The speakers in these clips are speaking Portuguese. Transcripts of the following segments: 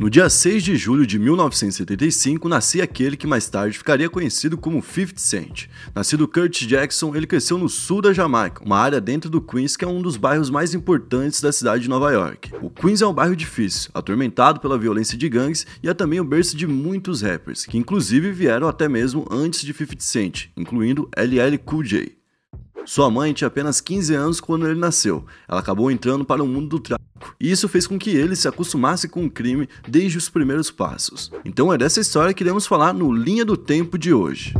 No dia 6 de julho de 1975, nascia aquele que mais tarde ficaria conhecido como 50 Cent. Nascido Curtis Jackson, ele cresceu no sul da Jamaica, uma área dentro do Queens que é um dos bairros mais importantes da cidade de Nova York. O Queens é um bairro difícil, atormentado pela violência de gangues e é também o berço de muitos rappers, que inclusive vieram até mesmo antes de 50 Cent, incluindo LL Cool J. Sua mãe tinha apenas 15 anos quando ele nasceu. Ela acabou entrando para o mundo do tráfico e isso fez com que ele se acostumasse com o crime desde os primeiros passos. Então é dessa história que iremos falar no Linha do Tempo de hoje.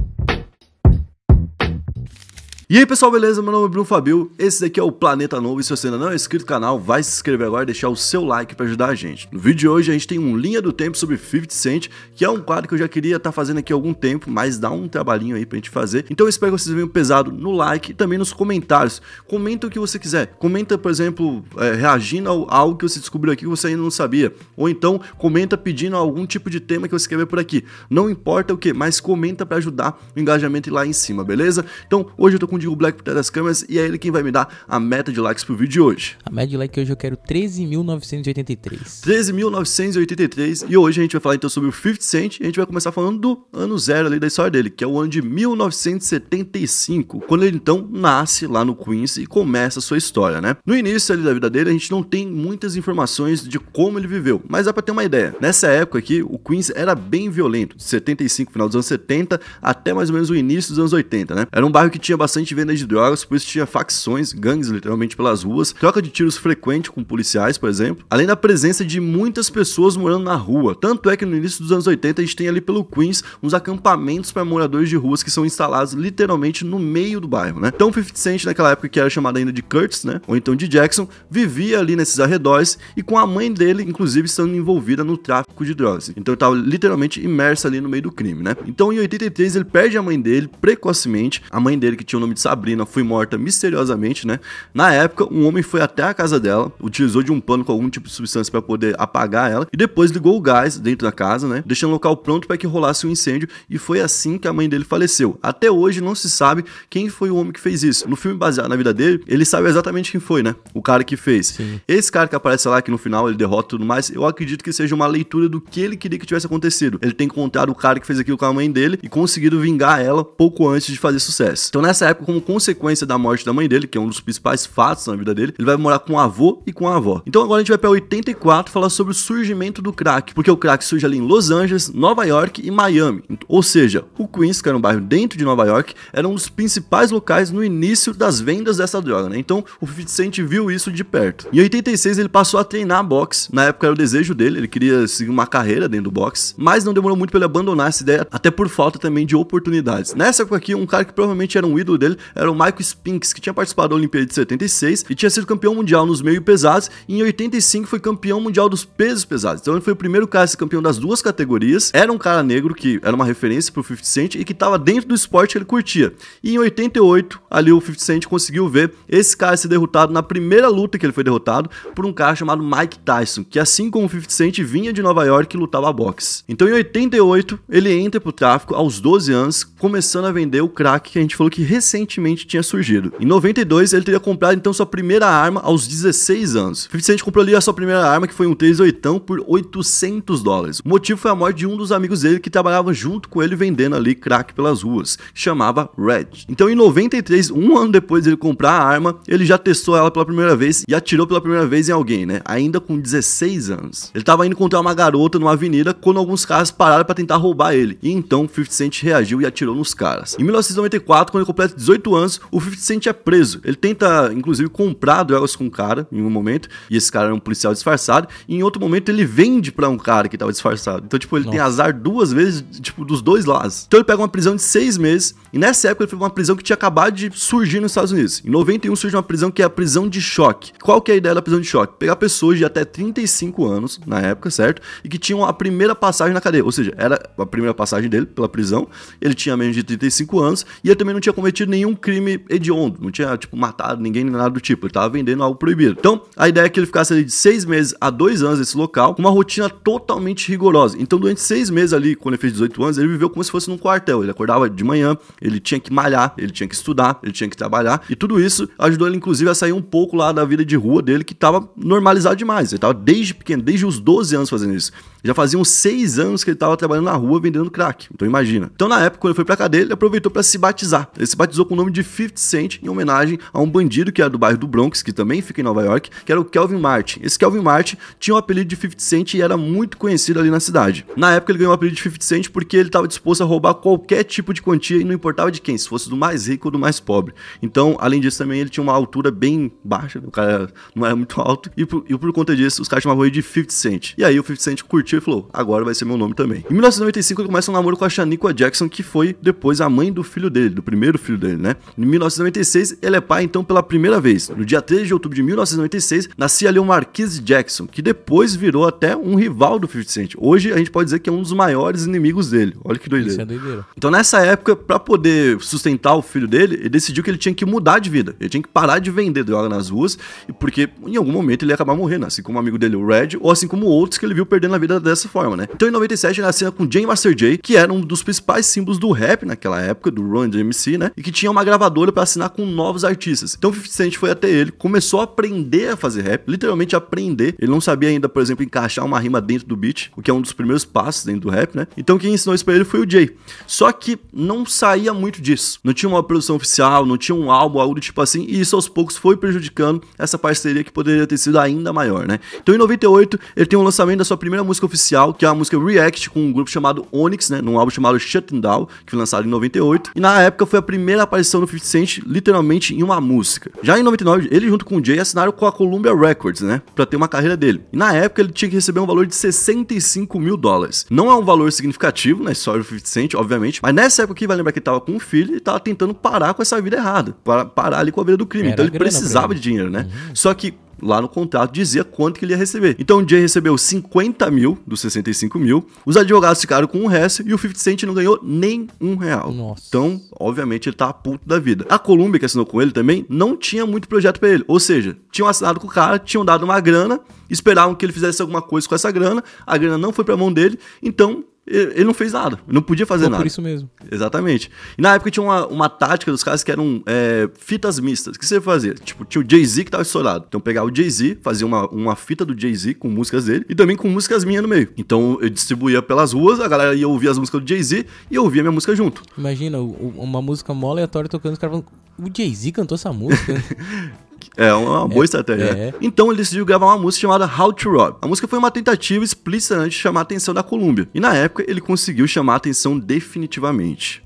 E aí pessoal, beleza? Meu nome é Bruno Fabio, esse daqui é o Planeta Novo e se você ainda não é inscrito no canal, vai se inscrever agora e deixar o seu like para ajudar a gente. No vídeo de hoje a gente tem um Linha do Tempo sobre 50 Cent, que é um quadro que eu já queria estar tá fazendo aqui há algum tempo, mas dá um trabalhinho aí pra gente fazer. Então eu espero que vocês venham pesado no like e também nos comentários. Comenta o que você quiser, comenta por exemplo, é, reagindo a algo que você descobriu aqui que você ainda não sabia, ou então comenta pedindo algum tipo de tema que você quer ver por aqui. Não importa o que, mas comenta para ajudar o engajamento lá em cima, beleza? Então hoje eu tô com escondi o Black por trás das câmeras e é ele quem vai me dar a meta de likes pro vídeo de hoje. A meta de like hoje eu quero 13.983. 13.983 e hoje a gente vai falar então sobre o 50 Cent e a gente vai começar falando do ano zero ali da história dele, que é o ano de 1975, quando ele então nasce lá no Queens e começa a sua história, né? No início ali da vida dele a gente não tem muitas informações de como ele viveu, mas dá pra ter uma ideia. Nessa época aqui, o Queens era bem violento, de 75, final dos anos 70 até mais ou menos o início dos anos 80, né? Era um bairro que tinha bastante venda de drogas, por isso tinha facções, gangues literalmente pelas ruas, troca de tiros frequente com policiais, por exemplo, além da presença de muitas pessoas morando na rua. Tanto é que no início dos anos 80 a gente tem ali pelo Queens uns acampamentos para moradores de ruas que são instalados literalmente no meio do bairro, né? Então 50 Cent naquela época que era chamado ainda de Curtis, né? Ou então de Jackson, vivia ali nesses arredores e com a mãe dele, inclusive, estando envolvida no tráfico de drogas. Então ele estava literalmente imersa ali no meio do crime, né? Então em 83 ele perde a mãe dele precocemente, a mãe dele que tinha o nome de Sabrina foi morta misteriosamente, né? Na época, um homem foi até a casa dela, utilizou de um pano com algum tipo de substância para poder apagar ela e depois ligou o gás dentro da casa, né? Deixando o local pronto para que rolasse um incêndio e foi assim que a mãe dele faleceu. Até hoje não se sabe quem foi o homem que fez isso. No filme baseado na vida dele, ele sabe exatamente quem foi, né? O cara que fez. Sim. Esse cara que aparece lá que no final ele derrota tudo mais, eu acredito que seja uma leitura do que ele queria que tivesse acontecido. Ele tem encontrado o cara que fez aquilo com a mãe dele e conseguido vingar ela pouco antes de fazer sucesso. Então nessa época como consequência da morte da mãe dele, que é um dos principais fatos na vida dele, ele vai morar com o avô e com a avó. Então agora a gente vai para 84 falar sobre o surgimento do crack, porque o crack surge ali em Los Angeles, Nova York e Miami. Ou seja, o Queens, que era um bairro dentro de Nova York, era um dos principais locais no início das vendas dessa droga, né? Então o 50 Cent viu isso de perto. Em 86 ele passou a treinar boxe, na época era o desejo dele, ele queria seguir uma carreira dentro do boxe, mas não demorou muito para ele abandonar essa ideia, até por falta também de oportunidades. Nessa época aqui, um cara que provavelmente era um ídolo dele era o Michael Spinks, que tinha participado da Olimpíada de 76 e tinha sido campeão mundial nos meio pesados, e em 85 foi campeão mundial dos pesos pesados. Então ele foi o primeiro cara a ser campeão das duas categorias. Era um cara negro que era uma referência pro 50 Cent e que tava dentro do esporte que ele curtia. E em 88, ali o 50 Cent conseguiu ver esse cara ser derrotado na primeira luta que ele foi derrotado por um cara chamado Mike Tyson, que assim como o 50 Cent vinha de Nova York e lutava boxe. Então em 88, ele entra pro tráfico aos 12 anos, começando a vender o crack que a gente falou que recém recentemente tinha surgido. Em 92, ele teria comprado então sua primeira arma aos 16 anos. 50 Cent comprou ali a sua primeira arma, que foi um 38 por 800 dólares. O motivo foi a morte de um dos amigos dele que trabalhava junto com ele vendendo ali crack pelas ruas, chamava Red. Então em 93, um ano depois dele comprar a arma, ele já testou ela pela primeira vez e atirou pela primeira vez em alguém, né? Ainda com 16 anos. Ele estava indo encontrar uma garota numa avenida quando alguns caras pararam para tentar roubar ele. E então 50 Cent reagiu e atirou nos caras. Em 1994, quando ele completou 18 anos, o 50 Cent é preso. Ele tenta, inclusive, comprar drogas com um cara em um momento, e esse cara era é um policial disfarçado, e em outro momento ele vende para um cara que tava disfarçado. Então, tipo, ele Nossa. tem azar duas vezes, tipo, dos dois lados. Então ele pega uma prisão de seis meses, e nessa época ele foi uma prisão que tinha acabado de surgir nos Estados Unidos. Em 91 surge uma prisão que é a prisão de choque. Qual que é a ideia da prisão de choque? Pegar pessoas de até 35 anos, na época, certo? E que tinham a primeira passagem na cadeia, ou seja, era a primeira passagem dele pela prisão, ele tinha menos de 35 anos, e ele também não tinha cometido nenhum nenhum crime hediondo, não tinha, tipo, matado ninguém nem nada do tipo, ele tava vendendo algo proibido. Então, a ideia é que ele ficasse ali de seis meses a dois anos nesse local, com uma rotina totalmente rigorosa. Então, durante seis meses ali, quando ele fez 18 anos, ele viveu como se fosse num quartel. Ele acordava de manhã, ele tinha que malhar, ele tinha que estudar, ele tinha que trabalhar, e tudo isso ajudou ele, inclusive, a sair um pouco lá da vida de rua dele, que tava normalizado demais. Ele tava desde pequeno, desde os 12 anos fazendo isso. Já faziam seis anos que ele tava trabalhando na rua vendendo crack. Então, imagina. Então, na época, quando ele foi pra cadeia, ele aproveitou para se batizar. Ele se batizou com o nome de 50 Cent em homenagem a um bandido que era do bairro do Bronx, que também fica em Nova York, que era o Kelvin Martin. Esse Kelvin Martin tinha o apelido de 50 Cent e era muito conhecido ali na cidade. Na época ele ganhou o apelido de 50 Cent porque ele estava disposto a roubar qualquer tipo de quantia e não importava de quem, se fosse do mais rico ou do mais pobre. Então, além disso também, ele tinha uma altura bem baixa, o cara não era muito alto, e por, e por conta disso, os caras chamavam ele de 50 Cent. E aí o 50 Cent curtiu e falou, agora vai ser meu nome também. Em 1995 ele começa um namoro com a Shaniqua Jackson, que foi depois a mãe do filho dele, do primeiro filho dele, dele, né? Em 1996, ele é pai então pela primeira vez. No dia 3 de outubro de 1996, nascia ali o Marquise Jackson, que depois virou até um rival do 50 Cent. Hoje a gente pode dizer que é um dos maiores inimigos dele. Olha que doideira. É doideira. Então nessa época, para poder sustentar o filho dele, ele decidiu que ele tinha que mudar de vida. Ele tinha que parar de vender droga nas ruas, porque em algum momento ele ia acabar morrendo, assim como o um amigo dele, o Red, ou assim como outros que ele viu perdendo a vida dessa forma, né? Então em 97 ele nascia com Jay Master Jay, que era um dos principais símbolos do rap naquela época, do Run DMC, né? E que tinha tinha uma gravadora para assinar com novos artistas. Então o 50 Cent foi até ele, começou a aprender a fazer rap, literalmente aprender. Ele não sabia ainda, por exemplo, encaixar uma rima dentro do beat, o que é um dos primeiros passos dentro do rap, né? Então quem ensinou isso pra ele foi o Jay. Só que não saía muito disso. Não tinha uma produção oficial, não tinha um álbum, algo do tipo assim, e isso aos poucos foi prejudicando essa parceria que poderia ter sido ainda maior, né? Então em 98, ele tem o um lançamento da sua primeira música oficial, que é a música React, com um grupo chamado Onyx, né? Num álbum chamado Shutting Down, que foi lançado em 98. E na época foi a primeira aparição do 50 Cent literalmente em uma música. Já em 99, ele junto com o Jay assinaram com a Columbia Records, né? Pra ter uma carreira dele. E na época ele tinha que receber um valor de 65 mil dólares. Não é um valor significativo na né, história do 50 Cent, obviamente, mas nessa época aqui vai lembrar que ele tava com um filho e tava tentando parar com essa vida errada. Para, parar ali com a vida do crime. Era então ele precisava de dinheiro, né? Uhum. Só que lá no contrato dizia quanto que ele ia receber. Então o Jay recebeu 50 mil dos 65 mil, os advogados ficaram com o resto e o 50 Cent não ganhou nem um real. Nossa. Então, obviamente, ele tá a puto da vida. A Columbia que assinou com ele também não tinha muito projeto para ele, ou seja, tinham assinado com o cara, tinham dado uma grana, esperavam que ele fizesse alguma coisa com essa grana, a grana não foi para mão dele, então ele não fez nada, não podia fazer Pô, nada. por isso mesmo. Exatamente. E na época tinha uma, uma tática dos caras que eram é, fitas mistas. O que você fazia? Tipo, tinha o Jay-Z que tava estourado. Então pegava o Jay-Z, fazia uma, uma fita do Jay-Z com músicas dele e também com músicas minhas no meio. Então eu distribuía pelas ruas, a galera ia ouvir as músicas do Jay-Z e eu ouvia minha música junto. Imagina, uma música mó aleatória tocando, os caras falando, o Jay-Z cantou essa música? É, é, uma boa é, estratégia. Né? É. Então ele decidiu gravar uma música chamada How to Rob. A música foi uma tentativa antes de chamar a atenção da Columbia. E na época ele conseguiu chamar a atenção definitivamente.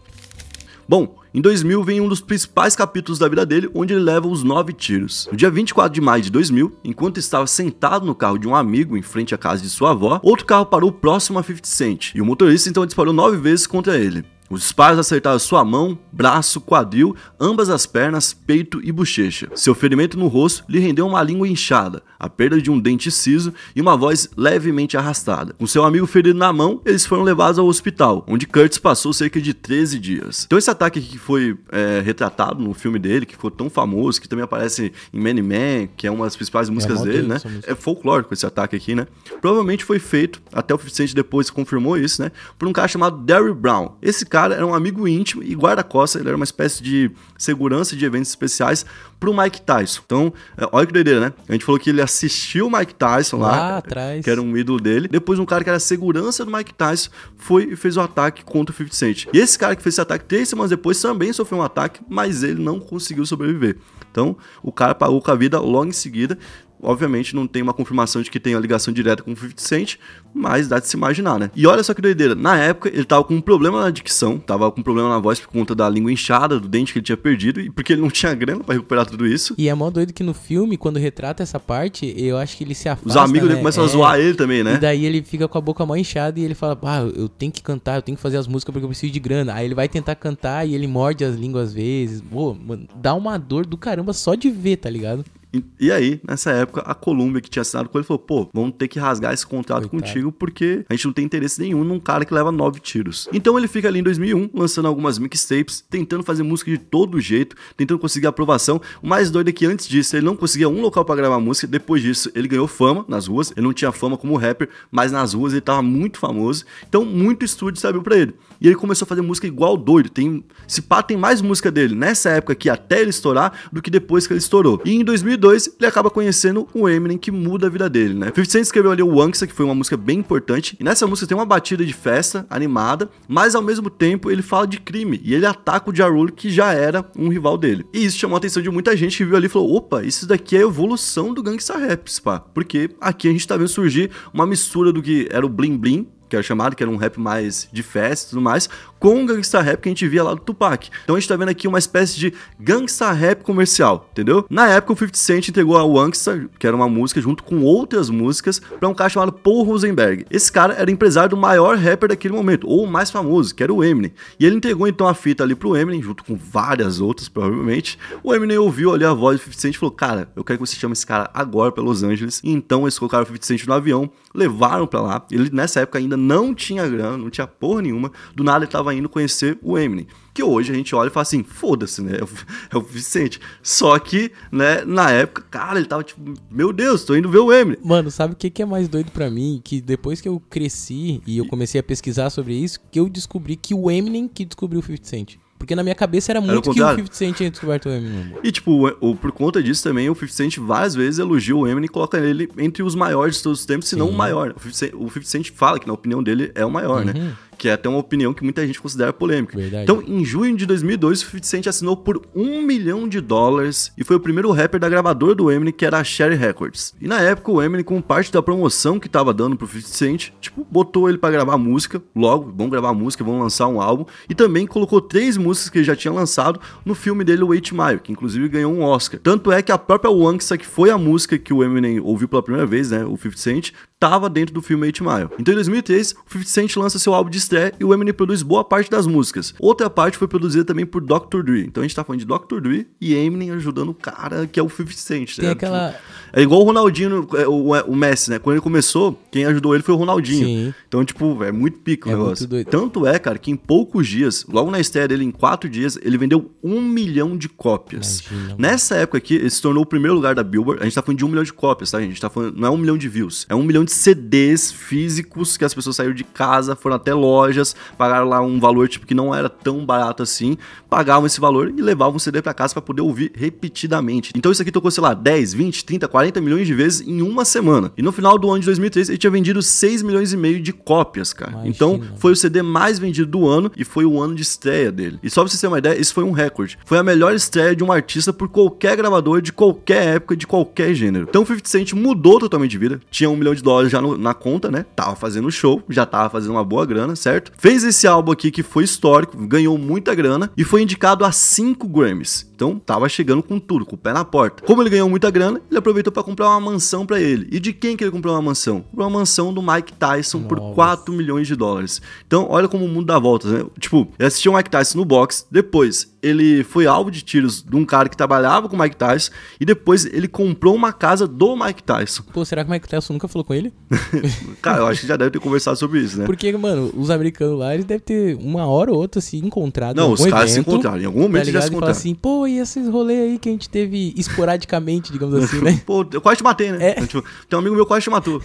Bom, em 2000 vem um dos principais capítulos da vida dele, onde ele leva os nove tiros. No dia 24 de maio de 2000, enquanto estava sentado no carro de um amigo em frente à casa de sua avó, outro carro parou próximo a 50 Cent, e o motorista então disparou nove vezes contra ele. Os disparos acertaram sua mão, braço, quadril, ambas as pernas, peito e bochecha. Seu ferimento no rosto lhe rendeu uma língua inchada, a perda de um dente ciso e uma voz levemente arrastada. Com seu amigo ferido na mão, eles foram levados ao hospital, onde Curtis passou cerca de 13 dias. Então esse ataque que foi é, retratado no filme dele, que ficou tão famoso, que também aparece em Man Man, que é uma das principais é, músicas é dele, né? Música. É folclórico esse ataque aqui, né? Provavelmente foi feito, até o suficiente depois confirmou isso, né? Por um cara chamado Derry Brown. Esse cara cara era um amigo íntimo e guarda-costas, ele era uma espécie de segurança de eventos especiais pro Mike Tyson. Então, é, olha que doideira, né? A gente falou que ele assistiu o Mike Tyson lá, lá atrás. que era um ídolo dele. Depois, um cara que era segurança do Mike Tyson foi e fez o um ataque contra o 50 Cent. E esse cara que fez esse ataque três semanas depois também sofreu um ataque, mas ele não conseguiu sobreviver. Então, o cara pagou com a vida logo em seguida. Obviamente não tem uma confirmação de que tem uma ligação direta com o 50 Cent, mas dá de se imaginar, né? E olha só que doideira, na época ele tava com um problema na dicção, tava com um problema na voz por conta da língua inchada, do dente que ele tinha perdido, e porque ele não tinha grana para recuperar tudo isso. E é mó doido que no filme, quando retrata essa parte, eu acho que ele se afasta. Os amigos né? começam é... a zoar ele também, né? E daí ele fica com a boca mó inchada e ele fala: Ah, eu tenho que cantar, eu tenho que fazer as músicas porque eu preciso de grana. Aí ele vai tentar cantar e ele morde as línguas às vezes. Pô, mano, dá uma dor do caramba só de ver, tá ligado? E, e, aí, nessa época, a Colômbia, que tinha assinado com ele, falou: pô, vamos ter que rasgar esse contrato Coitado. contigo porque a gente não tem interesse nenhum num cara que leva nove tiros. Então ele fica ali em 2001, lançando algumas mixtapes, tentando fazer música de todo jeito, tentando conseguir aprovação. O mais doido é que antes disso ele não conseguia um local para gravar música, depois disso ele ganhou fama nas ruas. Ele não tinha fama como rapper, mas nas ruas ele tava muito famoso. Então muito estúdio saiu pra ele. E ele começou a fazer música igual doido. Tem, se pá, tem mais música dele nessa época aqui até ele estourar do que depois que ele estourou. E em 2002, 2002, ele acaba conhecendo o Eminem, que muda a vida dele, né? 50 Cent escreveu ali o Wanksa, que foi uma música bem importante, e nessa música tem uma batida de festa, animada, mas ao mesmo tempo ele fala de crime, e ele ataca o Ja Rule, que já era um rival dele. E isso chamou a atenção de muita gente que viu ali e falou, opa, isso daqui é a evolução do Gangsta Raps, pá, porque aqui a gente tá vendo surgir uma mistura do que era o Bling Bling, que era chamado, que era um rap mais de festa e tudo mais, com o gangsta rap que a gente via lá do Tupac. Então a gente tá vendo aqui uma espécie de gangsta rap comercial, entendeu? Na época o 50 Cent entregou a Wangsta, que era uma música junto com outras músicas, para um cara chamado Paul Rosenberg. Esse cara era empresário do maior rapper daquele momento, ou o mais famoso, que era o Eminem. E ele entregou então a fita ali pro Eminem, junto com várias outras, provavelmente. O Eminem ouviu ali a voz do 50 Cent e falou: Cara, eu quero que você chame esse cara agora para Los Angeles. E então eles colocaram o 50 Cent no avião, levaram para lá. Ele nessa época ainda não tinha grana, não tinha porra nenhuma. Do nada ele tava indo conhecer o Eminem. Que hoje a gente olha e fala assim, foda-se, né? É o, é Vicente. Só que, né, na época, cara, ele tava tipo, meu Deus, tô indo ver o Eminem. Mano, sabe o que, que é mais doido para mim? Que depois que eu cresci e eu comecei a pesquisar sobre isso, que eu descobri que o Eminem que descobriu o 50 Cent. Porque na minha cabeça era muito era que o 50 Cent ia descoberto o Eminem. E, tipo, o, o, por conta disso também, o 50 Cent várias vezes elogia o Eminem e coloca ele entre os maiores de todos os tempos, se não o maior. O 50, Cent, o 50 Cent fala que, na opinião dele, é o maior, né? uhum. né? que é até uma opinião que muita gente considera polêmica. Verdade. Então, em junho de 2002, o 50 Cent assinou por um milhão de dólares e foi o primeiro rapper da gravadora do Eminem, que era a Sherry Records. E na época, o Eminem, com parte da promoção que tava dando pro 50 Cent, tipo, botou ele para gravar música, logo, vão gravar música, vão lançar um álbum, e também colocou três músicas que ele já tinha lançado no filme dele, O 8 Mile, que inclusive ganhou um Oscar. Tanto é que a própria Wangsta, que foi a música que o Eminem ouviu pela primeira vez, né, o 50 Cent, tava dentro do filme 8 Mile. Então, em 2003, o 50 Cent lança seu álbum de e o Eminem produz boa parte das músicas. Outra parte foi produzida também por Dr. Dre. Então a gente tá falando de Dr. Dre e Eminem ajudando o cara que é o 50 Cent, né? Aquela... Tipo, é igual o Ronaldinho, é, o, é, o Messi, né? Quando ele começou, quem ajudou ele foi o Ronaldinho. Sim. Então, tipo, é muito pico é o negócio. Tanto é, cara, que em poucos dias, logo na estreia dele, em quatro dias, ele vendeu um milhão de cópias. Imagina, Nessa época aqui, ele se tornou o primeiro lugar da Billboard. A gente tá falando de um milhão de cópias, tá, gente? A gente tá falando, não é um milhão de views. É um milhão de CDs físicos que as pessoas saíram de casa, foram até loja lojas, pagaram lá um valor tipo que não era tão barato assim, pagavam esse valor e levavam o CD para casa para poder ouvir repetidamente. Então isso aqui tocou, sei lá, 10, 20, 30, 40 milhões de vezes em uma semana. E no final do ano de 2003 ele tinha vendido 6 milhões e meio de cópias, cara. Imagina. Então foi o CD mais vendido do ano e foi o ano de estreia dele. E só pra vocês terem uma ideia, isso foi um recorde. Foi a melhor estreia de um artista por qualquer gravador de qualquer época, de qualquer gênero. Então o 50 Cent mudou totalmente de vida, tinha um milhão de dólares já no, na conta, né? Tava fazendo show, já tava fazendo uma boa grana, certo? Fez esse álbum aqui que foi histórico, ganhou muita grana e foi indicado a 5 Grammys. Então tava chegando com tudo, com o pé na porta. Como ele ganhou muita grana, ele aproveitou para comprar uma mansão para ele. E de quem que ele comprou uma mansão? Comprou uma mansão do Mike Tyson Nossa. por 4 milhões de dólares. Então olha como o mundo dá voltas, né? Tipo, ele assistiu o Mike Tyson no box, depois ele foi alvo de tiros de um cara que trabalhava com o Mike Tyson e depois ele comprou uma casa do Mike Tyson. Pô, será que o Mike Tyson nunca falou com ele? cara, eu acho que já deve ter conversado sobre isso, né? Porque, mano, os americanos lá, eles devem ter uma hora ou outra se encontrado. Não, os caras se encontraram. Em algum momento tá eles já se encontraram. assim, pô, e esses rolês aí que a gente teve esporadicamente, digamos assim, né? pô, eu quase te matei, né? É. Tipo, tem um amigo meu quase te matou.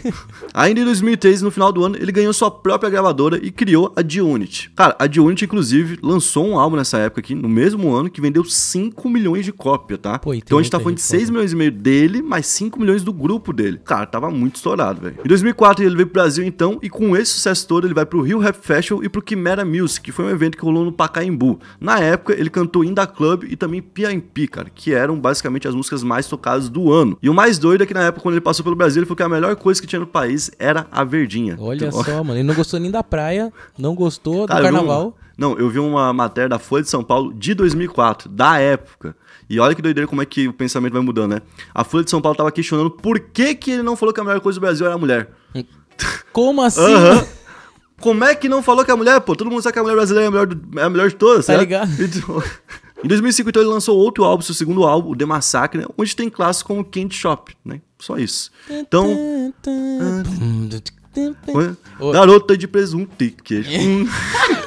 Ainda em 2013, no final do ano, ele ganhou sua própria gravadora e criou a The Unity. Cara, a The Unity, inclusive, lançou um álbum nessa época aqui, no mesmo ano, que vendeu 5 milhões de cópia, tá? Pô, então a gente tá falando de 6 milhões e meio dele, mais 5 milhões do grupo dele. Cara, tava muito estourado, velho. Em 2004, ele veio pro Brasil, então, e com esse sucesso todo, ele vai pro Rio Rap Rap Fashion e pro Chimera Music, que foi um evento que rolou no Pacaembu. Na época, ele cantou Inda Club e também P.I.P., cara, que eram basicamente as músicas mais tocadas do ano. E o mais doido é que na época, quando ele passou pelo Brasil, ele falou que a melhor coisa que tinha no país era a verdinha. Olha então... só, mano, ele não gostou nem da praia, não gostou do carnaval. Não, eu vi uma matéria da Folha de São Paulo de 2004, da época. E olha que doideira como é que o pensamento vai mudando, né? A Folha de São Paulo tava questionando por que, que ele não falou que a melhor coisa do Brasil era a mulher. Como assim? Uhum. Como é que não falou que a mulher, pô? Todo mundo sabe que a mulher brasileira é a melhor, é a melhor de todas, tá né? ligado? Então, em 2005, então, ele lançou outro álbum, seu segundo álbum, The Massacre, né? onde tem clássico como Candy Shop, né? Só isso. Então... Garota de presunto e queijo.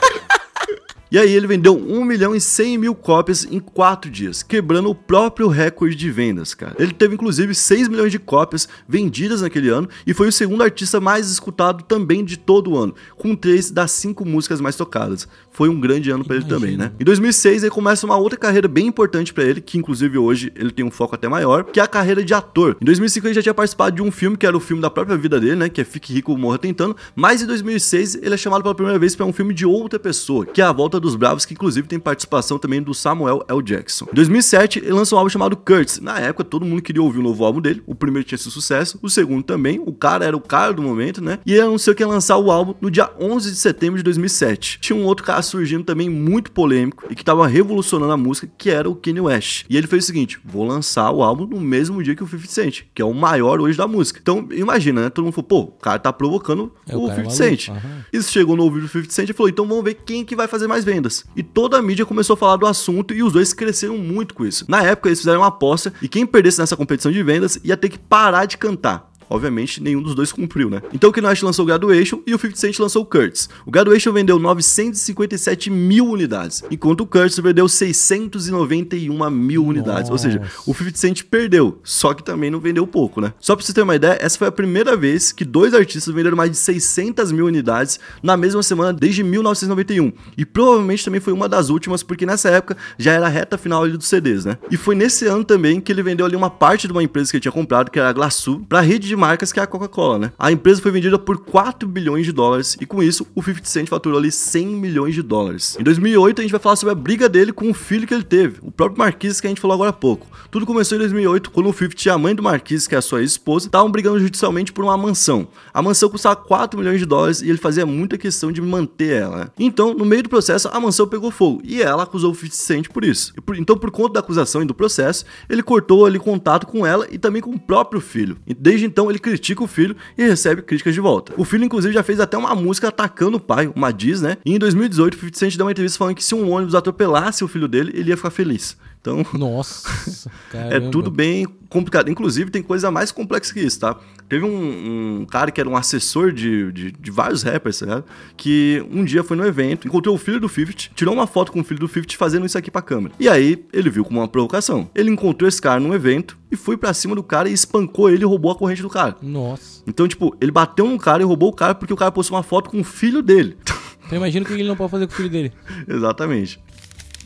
E aí ele vendeu 1 milhão e 100 mil cópias em 4 dias, quebrando o próprio recorde de vendas, cara. Ele teve inclusive 6 milhões de cópias vendidas naquele ano e foi o segundo artista mais escutado também de todo o ano, com 3 das 5 músicas mais tocadas foi um grande ano para ele também, né? Em 2006 ele começa uma outra carreira bem importante para ele, que inclusive hoje ele tem um foco até maior, que é a carreira de ator. Em 2005 ele já tinha participado de um filme que era o filme da própria vida dele, né, que é Fique Rico Morra Tentando, mas em 2006 ele é chamado pela primeira vez para um filme de outra pessoa, que é A Volta dos Bravos, que inclusive tem participação também do Samuel L. Jackson. Em 2007 ele lança um álbum chamado Kurtz. Na época todo mundo queria ouvir o um novo álbum dele, o primeiro tinha sido sucesso, o segundo também, o cara era o cara do momento, né? E ele anunciou que ia lançar o álbum no dia 11 de setembro de 2007. Tinha um outro cara Tá surgindo também muito polêmico e que tava revolucionando a música, que era o Kanye West. E ele fez o seguinte: vou lançar o álbum no mesmo dia que o 50 Cent, que é o maior hoje da música. Então, imagina, né? Todo mundo falou, pô, o cara tá provocando é, o, 50 é Cent. Uhum. Isso chegou no ouvido do 50 Cent e falou: então vamos ver quem que vai fazer mais vendas. E toda a mídia começou a falar do assunto e os dois cresceram muito com isso. Na época, eles fizeram uma aposta e quem perdesse nessa competição de vendas ia ter que parar de cantar. Obviamente, nenhum dos dois cumpriu, né? Então o Kinoish lançou o Graduation e o 50 Cent lançou o Curtis. O Graduation vendeu 957 mil unidades, enquanto o Curtis vendeu 691 mil Nossa. unidades. Ou seja, o 50 Cent perdeu, só que também não vendeu pouco, né? Só pra você ter uma ideia, essa foi a primeira vez que dois artistas venderam mais de 600 mil unidades na mesma semana desde 1991. E provavelmente também foi uma das últimas, porque nessa época já era a reta final ali dos CDs, né? E foi nesse ano também que ele vendeu ali uma parte de uma empresa que ele tinha comprado, que era a Glassu, pra rede de marcas que é a Coca-Cola, né? A empresa foi vendida por 4 bilhões de dólares e com isso o 50 Cent faturou ali 100 milhões de dólares. Em 2008 a gente vai falar sobre a briga dele com o filho que ele teve, o próprio Marquise que a gente falou agora há pouco. Tudo começou em 2008 quando o 50 e a mãe do Marquise, que é a sua esposa, estavam brigando judicialmente por uma mansão. A mansão custava 4 milhões de dólares e ele fazia muita questão de manter ela. Né? Então, no meio do processo, a mansão pegou fogo e ela acusou o 50 Cent por isso. Então, por conta da acusação e do processo, ele cortou ali contato com ela e também com o próprio filho. E desde então ele critica o filho e recebe críticas de volta. O filho, inclusive, já fez até uma música atacando o pai, uma diz, né? E em 2018, o 50 Cent deu uma entrevista falando que se um ônibus atropelasse o filho dele, ele ia ficar feliz. Então, nossa, é tudo bem complicado. Inclusive, tem coisa mais complexa que isso, tá? Teve um, um cara que era um assessor de, de, de vários rappers, tá que um dia foi no evento, encontrou o filho do Fifty, tirou uma foto com o filho do Fifty fazendo isso aqui pra câmera. E aí, ele viu como uma provocação. Ele encontrou esse cara num evento e foi para cima do cara e espancou ele e roubou a corrente do cara. Nossa. Então, tipo, ele bateu num cara e roubou o cara porque o cara postou uma foto com o filho dele. Então, imagina o que ele não pode fazer com o filho dele. Exatamente.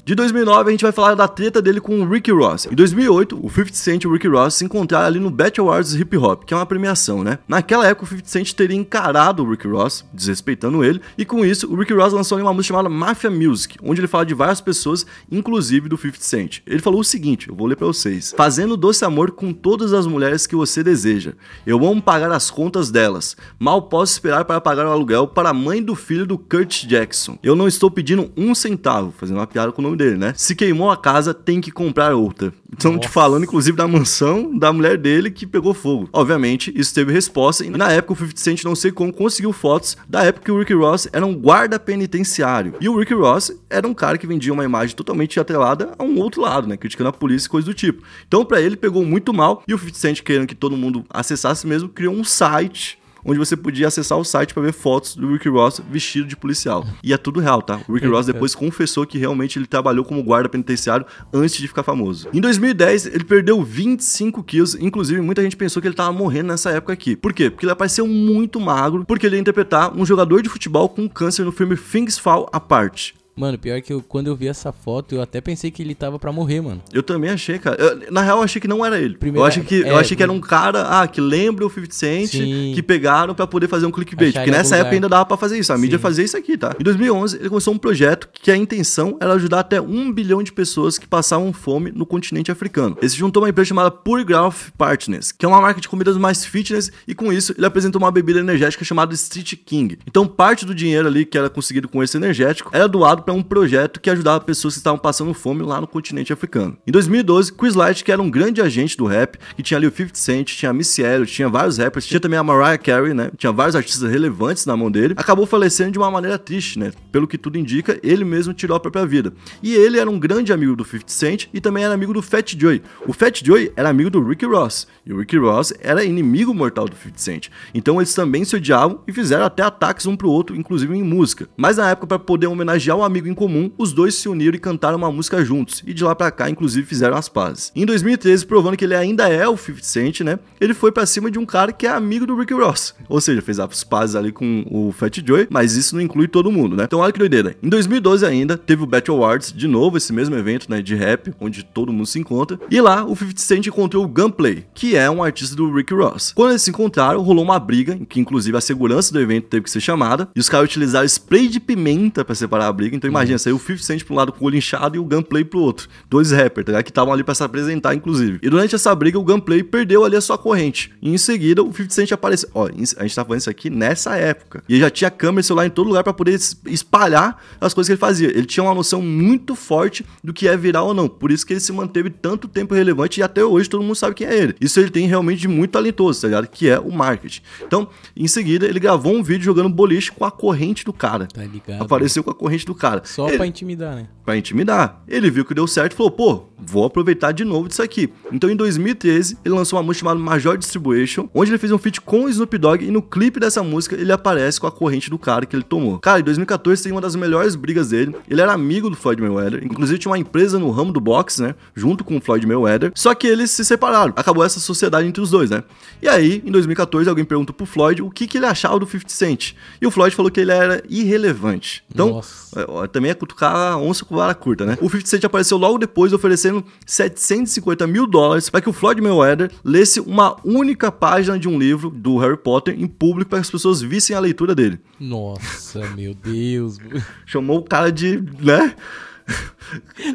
De 2009, a gente vai falar da treta dele com o Rick Ross. Em 2008, o 50 Cent e o Rick Ross se encontraram ali no Battle Awards Hip Hop, que é uma premiação, né? Naquela época, o 50 Cent teria encarado o Rick Ross, desrespeitando ele, e com isso, o Rick Ross lançou uma música chamada Mafia Music, onde ele fala de várias pessoas, inclusive do 50 Cent. Ele falou o seguinte, eu vou ler para vocês. Fazendo doce amor com todas as mulheres que você deseja. Eu amo pagar as contas delas. Mal posso esperar para pagar o aluguel para a mãe do filho do Kurt Jackson. Eu não estou pedindo um centavo, fazendo uma piada com o nome nome dele, né? Se queimou a casa, tem que comprar outra. Estão te falando, inclusive, da mansão da mulher dele que pegou fogo. Obviamente, isso teve resposta. E na época, o 50 Cent, não sei como, conseguiu fotos da época que o Rick Ross era um guarda penitenciário. E o Rick Ross era um cara que vendia uma imagem totalmente atrelada a um outro lado, né? Criticando a polícia e coisas do tipo. Então, para ele, pegou muito mal. E o 50 Cent, querendo que todo mundo acessasse mesmo, criou um site onde você podia acessar o site para ver fotos do Rick Ross vestido de policial. E é tudo real, tá? O Rick é, Ross é. depois confessou que realmente ele trabalhou como guarda penitenciário antes de ficar famoso. Em 2010, ele perdeu 25 quilos, inclusive muita gente pensou que ele tava morrendo nessa época aqui. Por quê? Porque ele apareceu muito magro, porque ele ia interpretar um jogador de futebol com câncer no filme Things Fall Apart. Mano, pior que eu, quando eu vi essa foto, eu até pensei que ele tava para morrer, mano. Eu também achei, cara. Eu, na real, eu achei que não era ele. eu achei que, é, eu achei que era um cara, ah, que lembra o 50 Cent, sim. que pegaram para poder fazer um clickbait. Acharam porque nessa lugar. época ainda dava pra fazer isso. A sim. mídia fazia isso aqui, tá? Em 2011, ele começou um projeto que a intenção era ajudar até um bilhão de pessoas que passavam fome no continente africano. Ele se juntou a uma empresa chamada Purigraph Partners, que é uma marca de comidas mais fitness, e com isso ele apresentou uma bebida energética chamada Street King. Então, parte do dinheiro ali que era conseguido com esse energético era doado para é um projeto que ajudava pessoas que estavam passando fome lá no continente africano. Em 2012, Chris Light, que era um grande agente do rap, que tinha ali o 50 Cent, tinha a Missy Elliott, tinha vários rappers, tinha também a Mariah Carey, né? Tinha vários artistas relevantes na mão dele, acabou falecendo de uma maneira triste, né? Pelo que tudo indica, ele mesmo tirou a própria vida. E ele era um grande amigo do 50 Cent e também era amigo do Fat Joy. O Fat Joy era amigo do Rick Ross, e o Rick Ross era inimigo mortal do 50 Cent. Então eles também se odiavam e fizeram até ataques um pro outro, inclusive em música. Mas na época, para poder homenagear o amigo amigo em comum, os dois se uniram e cantaram uma música juntos, e de lá para cá, inclusive, fizeram as pazes. Em 2013, provando que ele ainda é o 50 Cent, né? Ele foi para cima de um cara que é amigo do Rick Ross, ou seja, fez as pazes ali com o Fat Joy, mas isso não inclui todo mundo, né? Então olha que doideira. Em 2012 ainda, teve o Battle Awards, de novo, esse mesmo evento, né, de rap, onde todo mundo se encontra, e lá o 50 Cent encontrou o Gunplay, que é um artista do Rick Ross. Quando eles se encontraram, rolou uma briga, em que inclusive a segurança do evento teve que ser chamada, e os caras utilizaram spray de pimenta para separar a briga, então, então imagina, uhum. saiu o 50 Cent pra um lado com o olho inchado e o Gunplay pro outro. Dois rappers, tá, que estavam ali para se apresentar, inclusive. E durante essa briga, o Gunplay perdeu ali a sua corrente. E em seguida, o 50 Cent apareceu. Ó, a gente tá falando isso aqui nessa época. E ele já tinha câmera e celular em todo lugar para poder espalhar as coisas que ele fazia. Ele tinha uma noção muito forte do que é viral ou não. Por isso que ele se manteve tanto tempo relevante e até hoje todo mundo sabe quem é ele. Isso ele tem realmente de muito talentoso, tá ligado? Que é o marketing. Então, em seguida, ele gravou um vídeo jogando boliche com a corrente do cara. Tá ligado? Apareceu com a corrente do cara cara. Só ele, pra intimidar, né? Pra intimidar. Ele viu que deu certo e falou, pô, vou aproveitar de novo disso aqui. Então, em 2013, ele lançou uma música chamada Major Distribution, onde ele fez um feat com o Snoop Dogg e no clipe dessa música ele aparece com a corrente do cara que ele tomou. Cara, em 2014 tem uma das melhores brigas dele. Ele era amigo do Floyd Mayweather, inclusive tinha uma empresa no ramo do boxe, né? Junto com o Floyd Mayweather. Só que eles se separaram. Acabou essa sociedade entre os dois, né? E aí, em 2014, alguém perguntou pro Floyd o que, que ele achava do 50 Cent. E o Floyd falou que ele era irrelevante. Então, Nossa. É, também é cutucar a onça com vara curta, né? O 50 Cent apareceu logo depois oferecendo 750 mil dólares para que o Floyd Mayweather lesse uma única página de um livro do Harry Potter em público para que as pessoas vissem a leitura dele. Nossa, meu Deus. Chamou o cara de, né?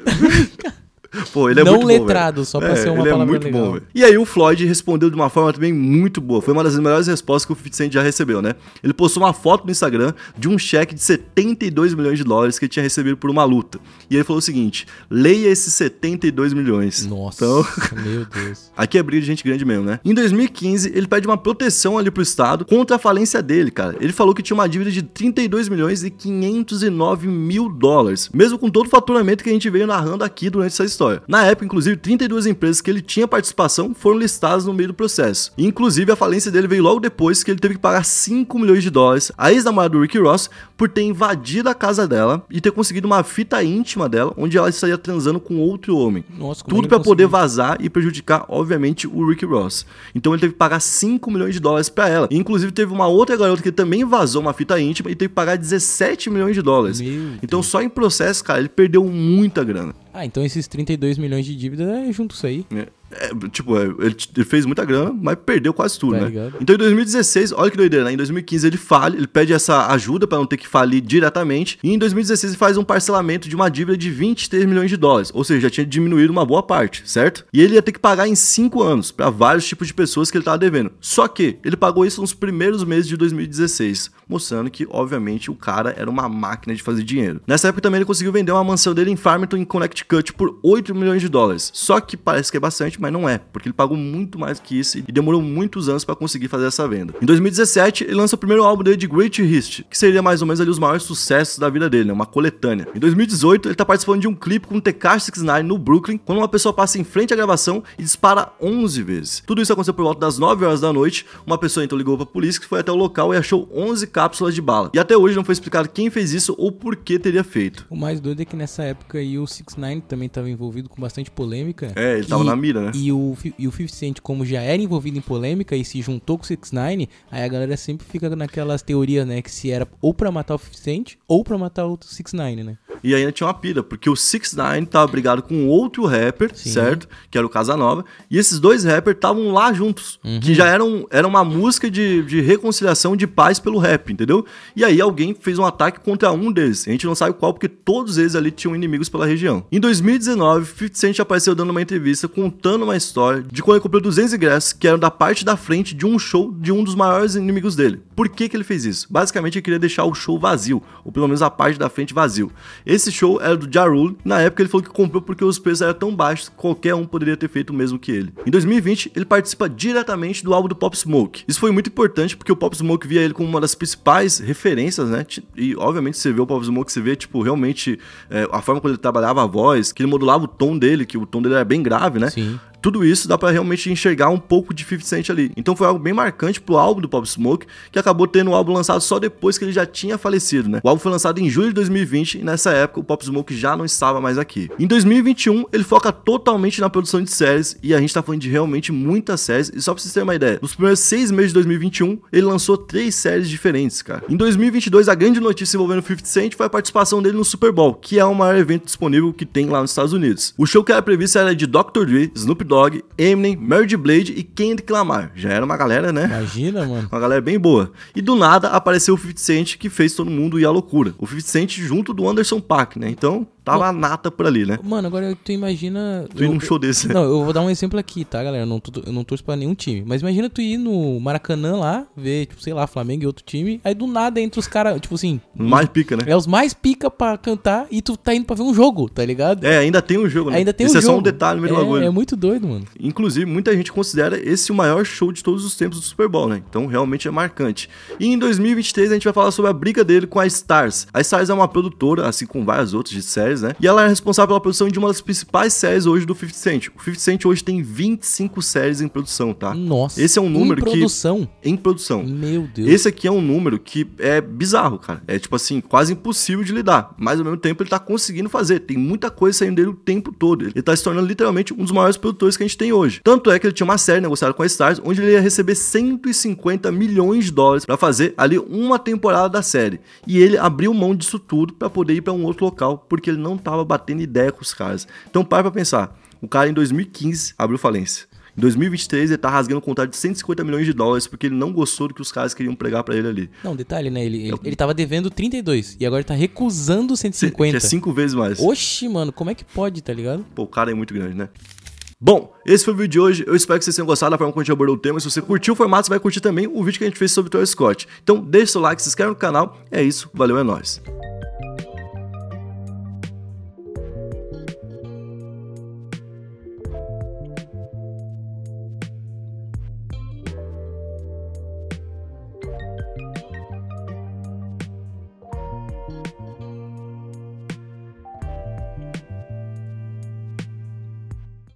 Pô, ele é não muito letrado, bom, só pra é, ser uma ele é palavra é muito legal. bom, E aí o Floyd respondeu de uma forma também muito boa. Foi uma das melhores respostas que o 50 Cent já recebeu, né? Ele postou uma foto no Instagram de um cheque de 72 milhões de dólares que ele tinha recebido por uma luta. E ele falou o seguinte: leia esses 72 milhões. Nossa. Então, meu Deus. Aqui é briga de gente grande mesmo, né? Em 2015, ele pede uma proteção ali pro Estado contra a falência dele, cara. Ele falou que tinha uma dívida de 32 milhões e 509 mil dólares. Mesmo com todo o faturamento que a gente veio narrando aqui durante essa história história. Na época, inclusive, 32 empresas que ele tinha participação foram listadas no meio do processo. Inclusive, a falência dele veio logo depois que ele teve que pagar 5 milhões de dólares à ex-namorada do Rick Ross por ter invadido a casa dela e ter conseguido uma fita íntima dela onde ela estaria transando com outro homem. Nossa, Tudo para poder vazar e prejudicar, obviamente, o Rick Ross. Então ele teve que pagar 5 milhões de dólares para ela. E, inclusive, teve uma outra garota que também vazou uma fita íntima e teve que pagar 17 milhões de dólares. Meu então, Deus. só em processo, cara, ele perdeu muita grana. Ah, então esses 32 milhões de dívida é junto isso aí. É. É, tipo, é, ele, ele, fez muita grana, mas perdeu quase tudo, tá né? Ligado? Então em 2016, olha que doideira, né? Em 2015 ele fale, ele pede essa ajuda para não ter que falir diretamente. E em 2016 ele faz um parcelamento de uma dívida de 23 milhões de dólares. Ou seja, já tinha diminuído uma boa parte, certo? E ele ia ter que pagar em 5 anos para vários tipos de pessoas que ele tava devendo. Só que ele pagou isso nos primeiros meses de 2016, mostrando que, obviamente, o cara era uma máquina de fazer dinheiro. Nessa época também ele conseguiu vender uma mansão dele em Farmington, em Connecticut, por 8 milhões de dólares. Só que parece que é bastante mas não é, porque ele pagou muito mais que isso e demorou muitos anos para conseguir fazer essa venda. Em 2017, ele lança o primeiro álbum dele de Great Hits, que seria mais ou menos ali os maiores sucessos da vida dele, né? uma coletânea. Em 2018, ele está participando de um clipe com Tekashi 69 no Brooklyn, quando uma pessoa passa em frente à gravação e dispara 11 vezes. Tudo isso aconteceu por volta das 9 horas da noite, uma pessoa então ligou para a polícia que foi até o local e achou 11 cápsulas de bala. E até hoje não foi explicado quem fez isso ou por que teria feito. O mais doido é que nessa época aí o 69 também estava envolvido com bastante polêmica. É, ele estava na mira, né? É. E o, e o 50 Cent, como já era envolvido em polêmica e se juntou com o 6 9 aí a galera sempre fica naquelas teorias, né? Que se era ou pra matar o 50 Cent ou pra matar o 6 9 né? E ainda tinha uma pira, porque o 6 9 tava brigado com outro rapper, Sim. certo? Que era o Casanova. E esses dois rappers estavam lá juntos. Uhum. Que já eram era uma música de, de reconciliação de paz pelo rap, entendeu? E aí alguém fez um ataque contra um deles. A gente não sabe qual, porque todos eles ali tinham inimigos pela região. Em 2019, 50 Cent apareceu dando uma entrevista contando uma história de quando ele comprou 200 ingressos que eram da parte da frente de um show de um dos maiores inimigos dele. Por que, que ele fez isso? Basicamente, ele queria deixar o show vazio, ou pelo menos a parte da frente vazio. Esse show era do Ja Rule. Na época ele falou que comprou porque os preços eram tão baixos que qualquer um poderia ter feito o mesmo que ele. Em 2020, ele participa diretamente do álbum do Pop Smoke. Isso foi muito importante porque o Pop Smoke via ele como uma das principais referências, né? E obviamente você vê o Pop Smoke, você vê, tipo, realmente é, a forma como ele trabalhava a voz, que ele modulava o tom dele, que o tom dele era bem grave, né? Sim. Tudo isso dá para realmente enxergar um pouco de 50 Cent ali. Então foi algo bem marcante pro álbum do Pop Smoke, que acabou tendo o álbum lançado só depois que ele já tinha falecido, né? O álbum foi lançado em julho de 2020 e nessa época o Pop Smoke já não estava mais aqui. Em 2021, ele foca totalmente na produção de séries e a gente tá falando de realmente muitas séries. E só pra vocês terem uma ideia, nos primeiros seis meses de 2021, ele lançou três séries diferentes, cara. Em 2022, a grande notícia envolvendo 50 Cent foi a participação dele no Super Bowl, que é o maior evento disponível que tem lá nos Estados Unidos. O show que era previsto era de Dr. Dre, Snoop Dogg, Eminem, Mary Blade e Kendrick Lamar. Já era uma galera, né? Imagina, mano. Uma galera bem boa. E do nada apareceu o 50 Cent, que fez todo mundo ir à loucura. O 50 Cent junto do Anderson Paak, né? Então, Tava tá a nata por ali, né? Mano, agora tu imagina. Tu ir num show desse. Né? Não, eu vou dar um exemplo aqui, tá, galera? Eu não, tô, eu não torço pra nenhum time. Mas imagina tu ir no Maracanã lá, ver, tipo, sei lá, Flamengo e outro time. Aí do nada entra os caras, tipo assim. Mais pica, né? É os mais pica pra cantar e tu tá indo pra ver um jogo, tá ligado? É, ainda tem um jogo, né? Ainda tem Isso um é jogo. só um detalhe mesmo é, agora. É muito doido, mano. Inclusive, muita gente considera esse o maior show de todos os tempos do Super Bowl, né? Então realmente é marcante. E em 2023 a gente vai falar sobre a briga dele com a Stars. A Stars é uma produtora, assim como várias outras de séries séries, né? E ela é responsável pela produção de uma das principais séries hoje do 50 Cent. O 50 Cent hoje tem 25 séries em produção, tá? Nossa. Esse é um número que. Em produção. Em produção. Meu Deus. Esse aqui é um número que é bizarro, cara. É tipo assim, quase impossível de lidar. Mas ao mesmo tempo ele tá conseguindo fazer. Tem muita coisa saindo dele o tempo todo. Ele tá se tornando literalmente um dos maiores produtores que a gente tem hoje. Tanto é que ele tinha uma série negociada com a Stars, onde ele ia receber 150 milhões de dólares para fazer ali uma temporada da série. E ele abriu mão disso tudo para poder ir para um outro local, porque ele não não tava batendo ideia com os caras. Então para pra pensar. O cara em 2015 abriu falência. Em 2023 ele tá rasgando um contrato de 150 milhões de dólares porque ele não gostou do que os caras queriam pregar para ele ali. Não, detalhe, né? Ele, ele, ele tava devendo 32 e agora ele tá recusando 150. Que é cinco vezes mais. Oxi, mano, como é que pode, tá ligado? Pô, o cara é muito grande, né? Bom, esse foi o vídeo de hoje. Eu espero que vocês tenham gostado da forma como a gente abordou o tema. Se você curtiu o formato, você vai curtir também o vídeo que a gente fez sobre o Troy Scott. Então, deixa o seu like, se inscreve no canal. É isso, valeu, é nóis.